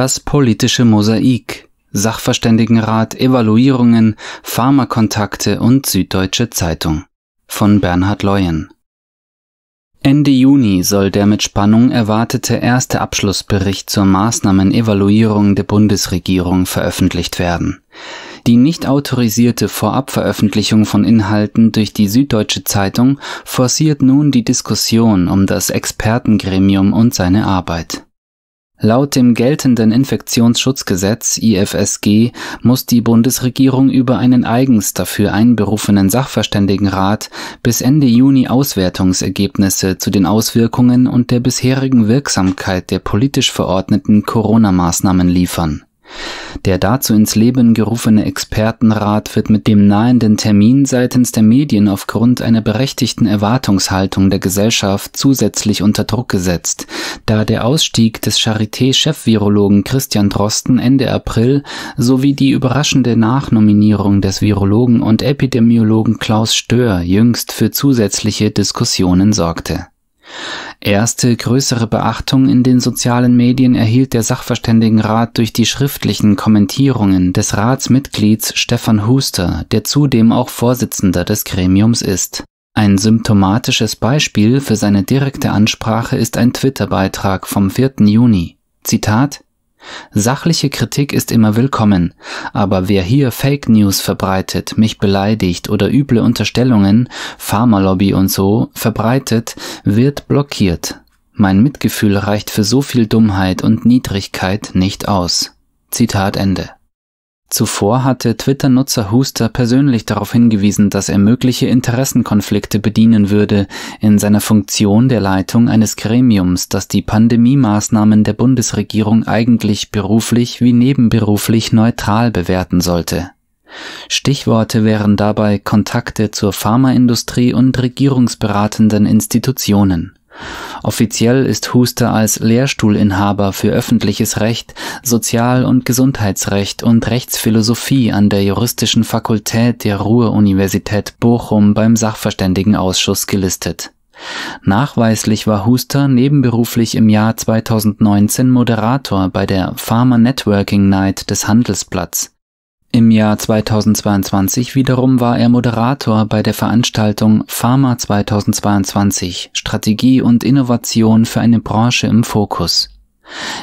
Das politische Mosaik. Sachverständigenrat, Evaluierungen, Pharmakontakte und Süddeutsche Zeitung. Von Bernhard Leuen. Ende Juni soll der mit Spannung erwartete erste Abschlussbericht zur Maßnahmenevaluierung der Bundesregierung veröffentlicht werden. Die nicht autorisierte Vorabveröffentlichung von Inhalten durch die Süddeutsche Zeitung forciert nun die Diskussion um das Expertengremium und seine Arbeit. Laut dem geltenden Infektionsschutzgesetz IFSG muss die Bundesregierung über einen eigens dafür einberufenen Sachverständigenrat bis Ende Juni Auswertungsergebnisse zu den Auswirkungen und der bisherigen Wirksamkeit der politisch verordneten Corona-Maßnahmen liefern der dazu ins Leben gerufene Expertenrat wird mit dem nahenden Termin seitens der Medien aufgrund einer berechtigten Erwartungshaltung der Gesellschaft zusätzlich unter Druck gesetzt, da der Ausstieg des Charité-Chefvirologen Christian Drosten Ende April sowie die überraschende Nachnominierung des Virologen und Epidemiologen Klaus Stör jüngst für zusätzliche Diskussionen sorgte Erste größere Beachtung in den sozialen Medien erhielt der Sachverständigenrat durch die schriftlichen Kommentierungen des Ratsmitglieds Stefan Huster, der zudem auch Vorsitzender des Gremiums ist. Ein symptomatisches Beispiel für seine direkte Ansprache ist ein Twitter-Beitrag vom 4. Juni. Zitat Sachliche Kritik ist immer willkommen, aber wer hier Fake News verbreitet, mich beleidigt oder üble Unterstellungen, Pharmalobby und so, verbreitet, wird blockiert. Mein Mitgefühl reicht für so viel Dummheit und Niedrigkeit nicht aus. Zitat Ende Zuvor hatte Twitter-Nutzer Huster persönlich darauf hingewiesen, dass er mögliche Interessenkonflikte bedienen würde in seiner Funktion der Leitung eines Gremiums, das die Pandemie-Maßnahmen der Bundesregierung eigentlich beruflich wie nebenberuflich neutral bewerten sollte. Stichworte wären dabei Kontakte zur Pharmaindustrie und regierungsberatenden Institutionen Offiziell ist Huster als Lehrstuhlinhaber für öffentliches Recht, Sozial- und Gesundheitsrecht und Rechtsphilosophie an der Juristischen Fakultät der Ruhr-Universität Bochum beim Sachverständigenausschuss gelistet. Nachweislich war Huster nebenberuflich im Jahr 2019 Moderator bei der Pharma Networking Night des Handelsplatz im Jahr 2022 wiederum war er Moderator bei der Veranstaltung Pharma 2022 Strategie und Innovation für eine Branche im Fokus.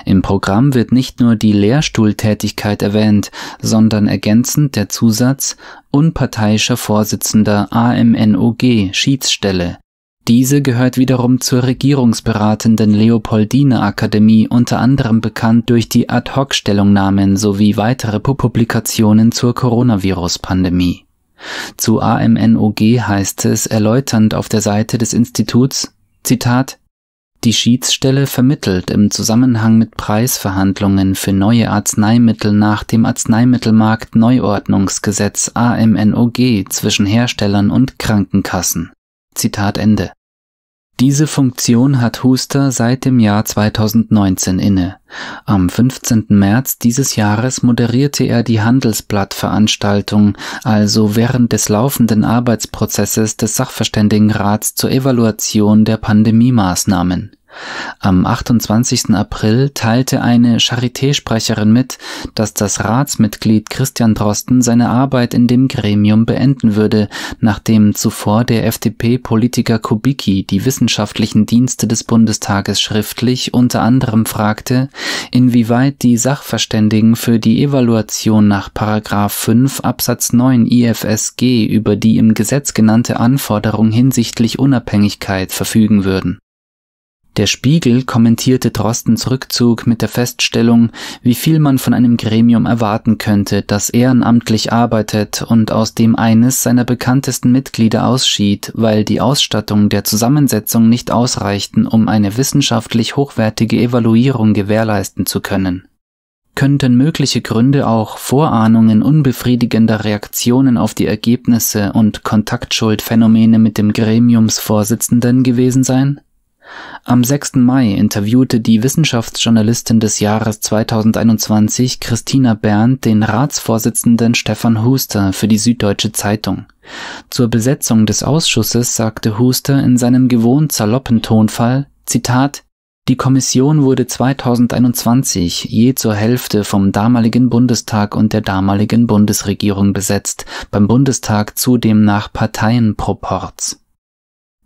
Im Programm wird nicht nur die Lehrstuhltätigkeit erwähnt, sondern ergänzend der Zusatz unparteiischer Vorsitzender AMNOG Schiedsstelle diese gehört wiederum zur regierungsberatenden Leopoldine-Akademie, unter anderem bekannt durch die Ad-Hoc-Stellungnahmen sowie weitere Publikationen zur Coronavirus-Pandemie. Zu AMNOG heißt es erläuternd auf der Seite des Instituts, Zitat, die Schiedsstelle vermittelt im Zusammenhang mit Preisverhandlungen für neue Arzneimittel nach dem Arzneimittelmarkt Neuordnungsgesetz AMNOG zwischen Herstellern und Krankenkassen. Zitat Ende. Diese Funktion hat Huster seit dem Jahr 2019 inne. Am 15. März dieses Jahres moderierte er die Handelsblatt-Veranstaltung, also während des laufenden Arbeitsprozesses des Sachverständigenrats zur Evaluation der Pandemie-Maßnahmen. Am 28. April teilte eine Charité-Sprecherin mit, dass das Ratsmitglied Christian Drosten seine Arbeit in dem Gremium beenden würde, nachdem zuvor der FDP-Politiker Kubicki die wissenschaftlichen Dienste des Bundestages schriftlich unter anderem fragte, inwieweit die Sachverständigen für die Evaluation nach 5 Absatz 9 IFSG über die im Gesetz genannte Anforderung hinsichtlich Unabhängigkeit verfügen würden der Spiegel kommentierte Drostens Rückzug mit der Feststellung, wie viel man von einem Gremium erwarten könnte, das ehrenamtlich arbeitet und aus dem eines seiner bekanntesten Mitglieder ausschied, weil die Ausstattung der Zusammensetzung nicht ausreichten, um eine wissenschaftlich hochwertige Evaluierung gewährleisten zu können. Könnten mögliche Gründe auch Vorahnungen unbefriedigender Reaktionen auf die Ergebnisse und Kontaktschuldphänomene mit dem Gremiumsvorsitzenden gewesen sein? Am 6. Mai interviewte die Wissenschaftsjournalistin des Jahres 2021 Christina Berndt den Ratsvorsitzenden Stefan Huster für die Süddeutsche Zeitung. Zur Besetzung des Ausschusses sagte Huster in seinem gewohnt saloppen Tonfall, Zitat, die Kommission wurde 2021 je zur Hälfte vom damaligen Bundestag und der damaligen Bundesregierung besetzt, beim Bundestag zudem nach Parteienproports.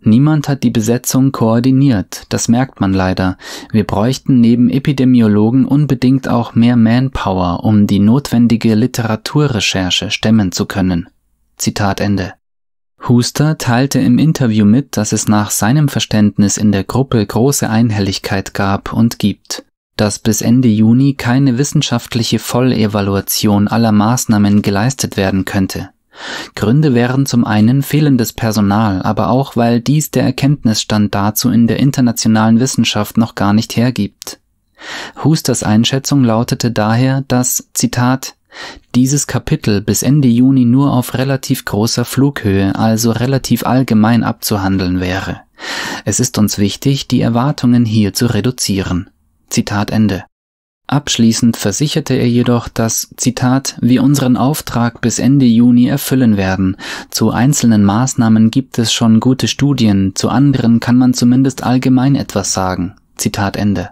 Niemand hat die Besetzung koordiniert, das merkt man leider. Wir bräuchten neben Epidemiologen unbedingt auch mehr Manpower, um die notwendige Literaturrecherche stemmen zu können. Zitat Ende. Huster teilte im Interview mit, dass es nach seinem Verständnis in der Gruppe große Einhelligkeit gab und gibt, dass bis Ende Juni keine wissenschaftliche Vollevaluation aller Maßnahmen geleistet werden könnte. Gründe wären zum einen fehlendes Personal, aber auch, weil dies der Erkenntnisstand dazu in der internationalen Wissenschaft noch gar nicht hergibt. Husters Einschätzung lautete daher, dass, Zitat, dieses Kapitel bis Ende Juni nur auf relativ großer Flughöhe, also relativ allgemein abzuhandeln wäre. Es ist uns wichtig, die Erwartungen hier zu reduzieren. Zitat Ende. Abschließend versicherte er jedoch, dass, Zitat, wir unseren Auftrag bis Ende Juni erfüllen werden. Zu einzelnen Maßnahmen gibt es schon gute Studien, zu anderen kann man zumindest allgemein etwas sagen. Zitat Ende.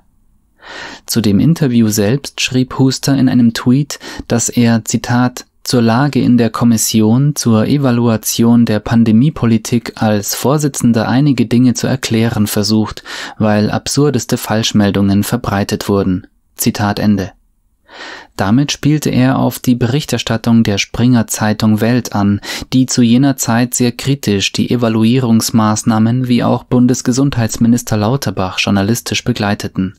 Zu dem Interview selbst schrieb Huster in einem Tweet, dass er, Zitat, zur Lage in der Kommission zur Evaluation der Pandemiepolitik als Vorsitzender einige Dinge zu erklären versucht, weil absurdeste Falschmeldungen verbreitet wurden. Zitat Ende. Damit spielte er auf die Berichterstattung der Springer Zeitung Welt an, die zu jener Zeit sehr kritisch die Evaluierungsmaßnahmen wie auch Bundesgesundheitsminister Lauterbach journalistisch begleiteten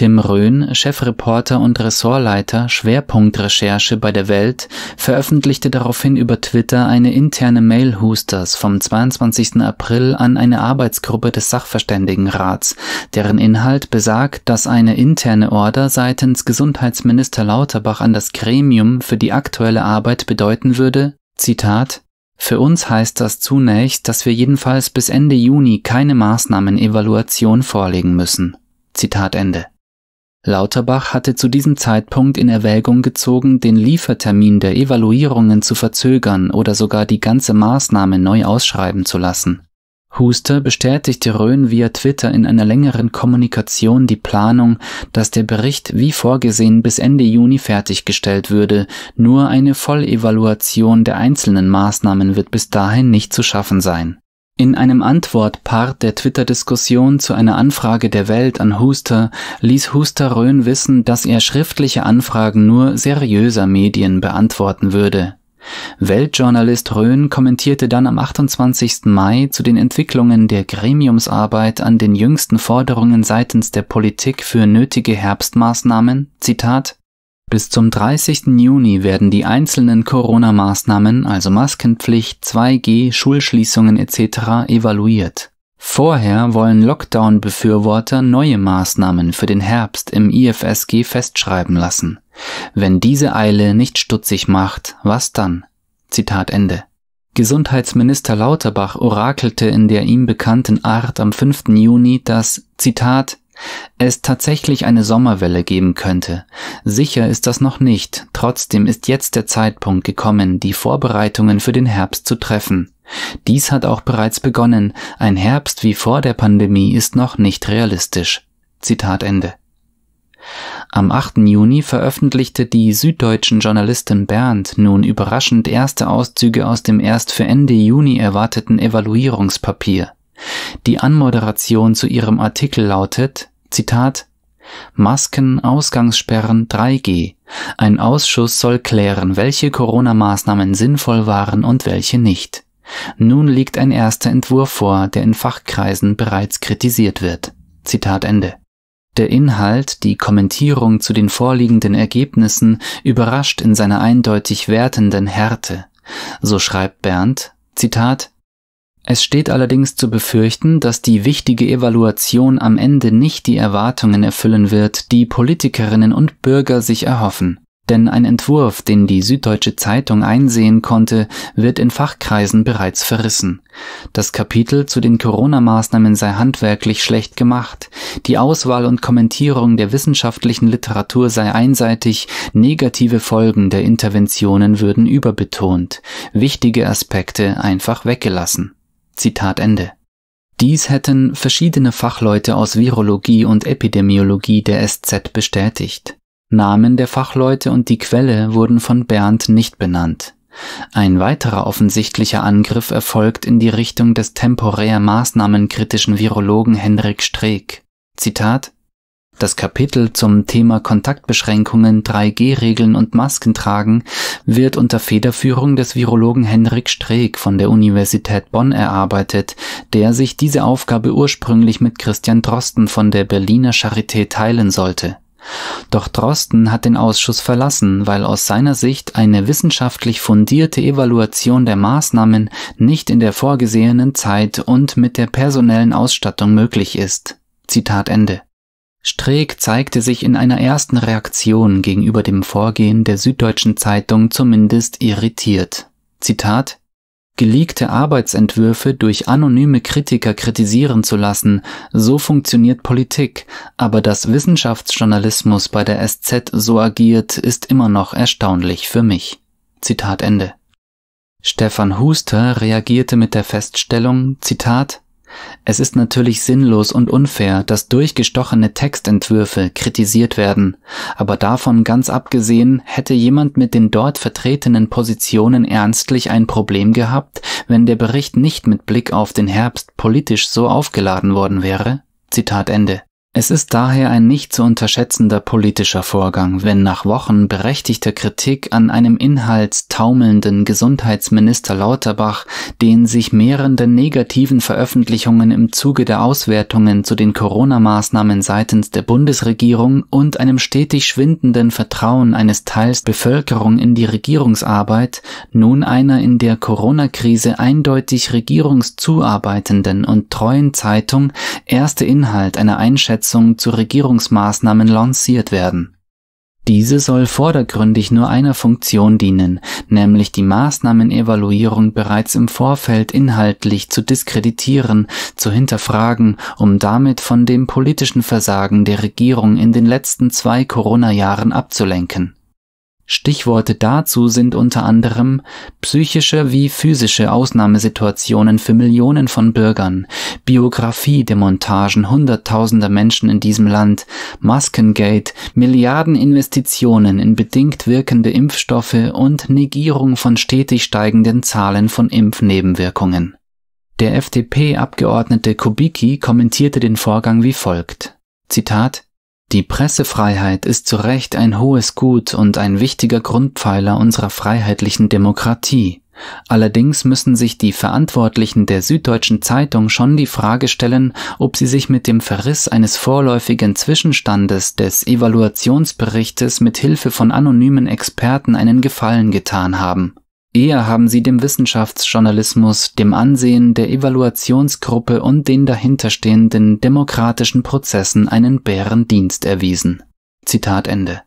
Tim Röhn, Chefreporter und Ressortleiter Schwerpunktrecherche bei der Welt, veröffentlichte daraufhin über Twitter eine interne Mail Husters vom 22. April an eine Arbeitsgruppe des Sachverständigenrats, deren Inhalt besagt, dass eine interne Order seitens Gesundheitsminister Lauterbach an das Gremium für die aktuelle Arbeit bedeuten würde, Zitat, für uns heißt das zunächst, dass wir jedenfalls bis Ende Juni keine Maßnahmen-Evaluation vorlegen müssen. Zitat Ende. Lauterbach hatte zu diesem Zeitpunkt in Erwägung gezogen, den Liefertermin der Evaluierungen zu verzögern oder sogar die ganze Maßnahme neu ausschreiben zu lassen. Huster bestätigte Röhn via Twitter in einer längeren Kommunikation die Planung, dass der Bericht wie vorgesehen bis Ende Juni fertiggestellt würde, nur eine Vollevaluation der einzelnen Maßnahmen wird bis dahin nicht zu schaffen sein in einem Antwortpart der Twitter-Diskussion zu einer Anfrage der Welt an Huster ließ Huster Röhn wissen, dass er schriftliche Anfragen nur seriöser Medien beantworten würde. Weltjournalist Röhn kommentierte dann am 28. Mai zu den Entwicklungen der Gremiumsarbeit an den jüngsten Forderungen seitens der Politik für nötige Herbstmaßnahmen, Zitat, bis zum 30. Juni werden die einzelnen Corona-Maßnahmen, also Maskenpflicht, 2G, Schulschließungen etc. evaluiert. Vorher wollen Lockdown-Befürworter neue Maßnahmen für den Herbst im IFSG festschreiben lassen. Wenn diese Eile nicht stutzig macht, was dann? Zitat Ende. Gesundheitsminister Lauterbach orakelte in der ihm bekannten Art am 5. Juni, dass, Zitat, es tatsächlich eine Sommerwelle geben könnte. Sicher ist das noch nicht, trotzdem ist jetzt der Zeitpunkt gekommen, die Vorbereitungen für den Herbst zu treffen. Dies hat auch bereits begonnen, ein Herbst wie vor der Pandemie ist noch nicht realistisch. Zitat Ende. Am 8. Juni veröffentlichte die süddeutschen Journalistin Bernd nun überraschend erste Auszüge aus dem erst für Ende Juni erwarteten Evaluierungspapier. Die Anmoderation zu ihrem Artikel lautet Zitat Masken, Ausgangssperren 3G. Ein Ausschuss soll klären, welche Corona-Maßnahmen sinnvoll waren und welche nicht. Nun liegt ein erster Entwurf vor, der in Fachkreisen bereits kritisiert wird. Zitat Ende. Der Inhalt, die Kommentierung zu den vorliegenden Ergebnissen überrascht in seiner eindeutig wertenden Härte. So schreibt Bernd, Zitat, es steht allerdings zu befürchten, dass die wichtige Evaluation am Ende nicht die Erwartungen erfüllen wird, die Politikerinnen und Bürger sich erhoffen. Denn ein Entwurf, den die Süddeutsche Zeitung einsehen konnte, wird in Fachkreisen bereits verrissen. Das Kapitel zu den Corona-Maßnahmen sei handwerklich schlecht gemacht, die Auswahl und Kommentierung der wissenschaftlichen Literatur sei einseitig, negative Folgen der Interventionen würden überbetont, wichtige Aspekte einfach weggelassen. Zitat Ende. Dies hätten verschiedene Fachleute aus Virologie und Epidemiologie der SZ bestätigt. Namen der Fachleute und die Quelle wurden von Bernd nicht benannt. Ein weiterer offensichtlicher Angriff erfolgt in die Richtung des temporär maßnahmenkritischen Virologen Henrik Streeck. Zitat das Kapitel zum Thema Kontaktbeschränkungen, 3G-Regeln und Maskentragen wird unter Federführung des Virologen Henrik Streeck von der Universität Bonn erarbeitet, der sich diese Aufgabe ursprünglich mit Christian Drosten von der Berliner Charité teilen sollte. Doch Drosten hat den Ausschuss verlassen, weil aus seiner Sicht eine wissenschaftlich fundierte Evaluation der Maßnahmen nicht in der vorgesehenen Zeit und mit der personellen Ausstattung möglich ist. Zitat Ende. Streeck zeigte sich in einer ersten Reaktion gegenüber dem Vorgehen der Süddeutschen Zeitung zumindest irritiert. Zitat Geleakte Arbeitsentwürfe durch anonyme Kritiker kritisieren zu lassen, so funktioniert Politik, aber dass Wissenschaftsjournalismus bei der SZ so agiert, ist immer noch erstaunlich für mich. Zitat Ende. Stefan Huster reagierte mit der Feststellung, Zitat, es ist natürlich sinnlos und unfair, dass durchgestochene Textentwürfe kritisiert werden, aber davon ganz abgesehen hätte jemand mit den dort vertretenen Positionen ernstlich ein Problem gehabt, wenn der Bericht nicht mit Blick auf den Herbst politisch so aufgeladen worden wäre? Zitat Ende. Es ist daher ein nicht zu unterschätzender politischer Vorgang, wenn nach Wochen berechtigter Kritik an einem inhaltstaumelnden Gesundheitsminister Lauterbach den sich mehrenden negativen Veröffentlichungen im Zuge der Auswertungen zu den Corona-Maßnahmen seitens der Bundesregierung und einem stetig schwindenden Vertrauen eines Teils Bevölkerung in die Regierungsarbeit nun einer in der Corona-Krise eindeutig regierungszuarbeitenden und treuen Zeitung erste Inhalt einer Einschätzung Umsetzung zu Regierungsmaßnahmen lanciert werden. Diese soll vordergründig nur einer Funktion dienen, nämlich die Maßnahmenevaluierung bereits im Vorfeld inhaltlich zu diskreditieren, zu hinterfragen, um damit von dem politischen Versagen der Regierung in den letzten zwei Corona-Jahren abzulenken Stichworte dazu sind unter anderem psychische wie physische Ausnahmesituationen für Millionen von Bürgern, Biografiedemontagen hunderttausender Menschen in diesem Land, Maskengate, Milliardeninvestitionen in bedingt wirkende Impfstoffe und Negierung von stetig steigenden Zahlen von Impfnebenwirkungen. Der FDP-Abgeordnete Kubicki kommentierte den Vorgang wie folgt. Zitat die Pressefreiheit ist zu Recht ein hohes Gut und ein wichtiger Grundpfeiler unserer freiheitlichen Demokratie. Allerdings müssen sich die Verantwortlichen der Süddeutschen Zeitung schon die Frage stellen, ob sie sich mit dem Verriss eines vorläufigen Zwischenstandes des Evaluationsberichtes mit Hilfe von anonymen Experten einen Gefallen getan haben Eher haben sie dem Wissenschaftsjournalismus, dem Ansehen der Evaluationsgruppe und den dahinterstehenden demokratischen Prozessen einen Bärendienst erwiesen. Zitat Ende